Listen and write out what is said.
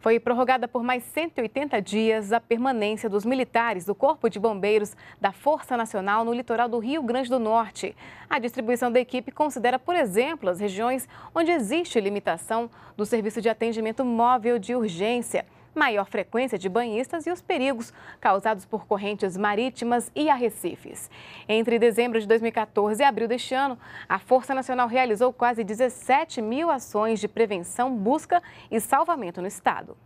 Foi prorrogada por mais 180 dias a permanência dos militares do Corpo de Bombeiros da Força Nacional no litoral do Rio Grande do Norte. A distribuição da equipe considera, por exemplo, as regiões onde existe limitação do serviço de atendimento móvel de urgência maior frequência de banhistas e os perigos causados por correntes marítimas e arrecifes. Entre dezembro de 2014 e abril deste ano, a Força Nacional realizou quase 17 mil ações de prevenção, busca e salvamento no estado.